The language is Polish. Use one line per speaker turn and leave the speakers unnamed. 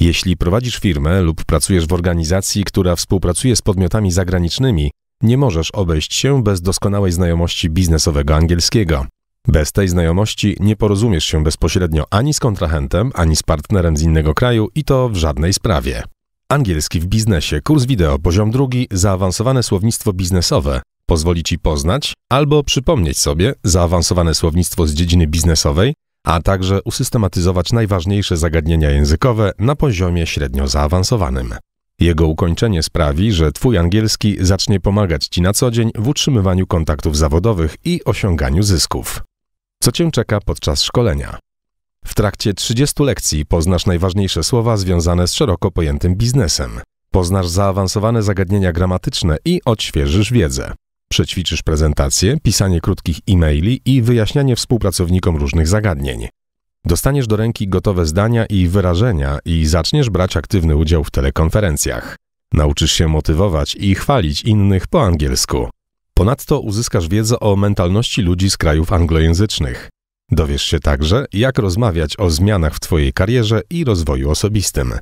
Jeśli prowadzisz firmę lub pracujesz w organizacji, która współpracuje z podmiotami zagranicznymi, nie możesz obejść się bez doskonałej znajomości biznesowego angielskiego. Bez tej znajomości nie porozumiesz się bezpośrednio ani z kontrahentem, ani z partnerem z innego kraju i to w żadnej sprawie. Angielski w biznesie, kurs wideo, poziom drugi, zaawansowane słownictwo biznesowe pozwoli Ci poznać albo przypomnieć sobie zaawansowane słownictwo z dziedziny biznesowej a także usystematyzować najważniejsze zagadnienia językowe na poziomie średnio zaawansowanym. Jego ukończenie sprawi, że Twój angielski zacznie pomagać Ci na co dzień w utrzymywaniu kontaktów zawodowych i osiąganiu zysków. Co Cię czeka podczas szkolenia? W trakcie 30 lekcji poznasz najważniejsze słowa związane z szeroko pojętym biznesem. Poznasz zaawansowane zagadnienia gramatyczne i odświeżysz wiedzę. Przećwiczysz prezentację, pisanie krótkich e-maili i wyjaśnianie współpracownikom różnych zagadnień. Dostaniesz do ręki gotowe zdania i wyrażenia i zaczniesz brać aktywny udział w telekonferencjach. Nauczysz się motywować i chwalić innych po angielsku. Ponadto uzyskasz wiedzę o mentalności ludzi z krajów anglojęzycznych. Dowiesz się także, jak rozmawiać o zmianach w Twojej karierze i rozwoju osobistym.